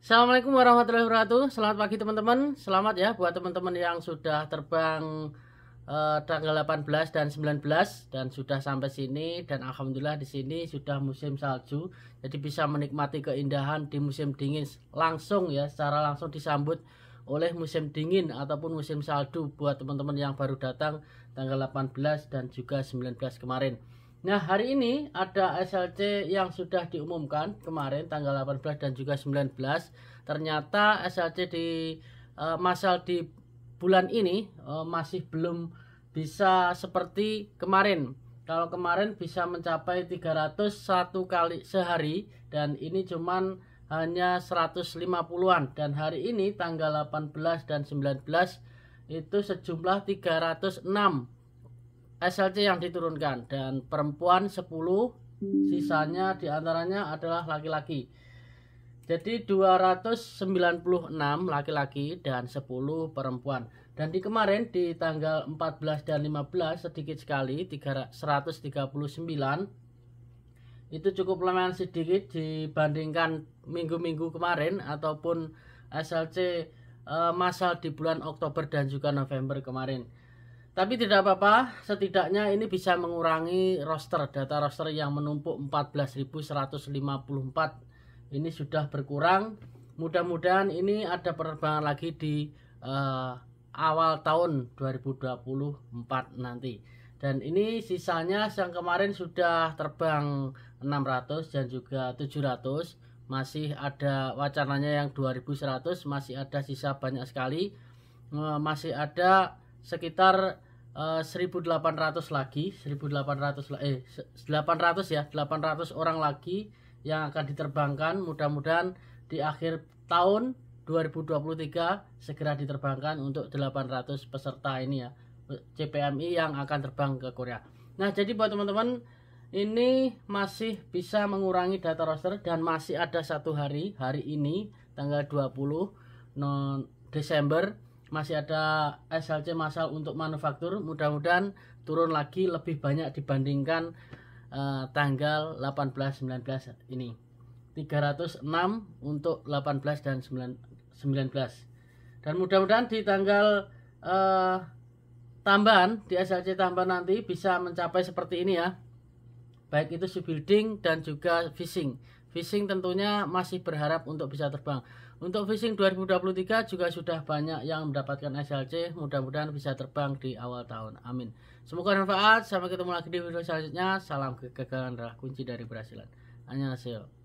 Assalamualaikum warahmatullahi wabarakatuh. Selamat pagi teman-teman. Selamat ya buat teman-teman yang sudah terbang eh, tanggal 18 dan 19 dan sudah sampai sini dan alhamdulillah di sini sudah musim salju. Jadi bisa menikmati keindahan di musim dingin langsung ya, secara langsung disambut oleh musim dingin ataupun musim salju buat teman-teman yang baru datang tanggal 18 dan juga 19 kemarin. Nah, hari ini ada SLC yang sudah diumumkan kemarin tanggal 18 dan juga 19. Ternyata SLC di e, masal di bulan ini e, masih belum bisa seperti kemarin. Kalau kemarin bisa mencapai 301 kali sehari dan ini cuman hanya 150-an dan hari ini tanggal 18 dan 19 itu sejumlah 306 SLC yang diturunkan dan perempuan 10 sisanya diantaranya adalah laki-laki jadi 296 laki-laki dan 10 perempuan dan di kemarin di tanggal 14 dan 15 sedikit sekali 139 itu cukup lumayan sedikit dibandingkan minggu-minggu kemarin ataupun SLC e, eh, masal di bulan Oktober dan juga November kemarin tapi tidak apa-apa, setidaknya ini bisa mengurangi roster data roster yang menumpuk 14.154. Ini sudah berkurang. Mudah-mudahan ini ada penerbangan lagi di uh, awal tahun 2024 nanti. Dan ini sisanya yang kemarin sudah terbang 600 dan juga 700, masih ada wacananya yang 2100, masih ada sisa banyak sekali. Uh, masih ada sekitar uh, eh, 1800 lagi 1800 eh 800 ya 800 orang lagi yang akan diterbangkan mudah-mudahan di akhir tahun 2023 segera diterbangkan untuk 800 peserta ini ya CPMI yang akan terbang ke Korea nah jadi buat teman-teman ini masih bisa mengurangi data roster dan masih ada satu hari hari ini tanggal 20 non Desember masih ada SLC massal untuk manufaktur mudah-mudahan turun lagi lebih banyak dibandingkan uh, tanggal 18 19 ini 306 untuk 18 dan 19 dan mudah-mudahan di tanggal uh, tambahan di SLC tambahan nanti bisa mencapai seperti ini ya baik itu subbuilding dan juga fishing fishing tentunya masih berharap untuk bisa terbang untuk fishing 2023 juga sudah banyak yang mendapatkan SLC. Mudah-mudahan bisa terbang di awal tahun. Amin. Semoga bermanfaat. Sampai ketemu lagi di video selanjutnya. Salam kegagalan adalah kunci dari berhasilan. Annyeonghaseyo.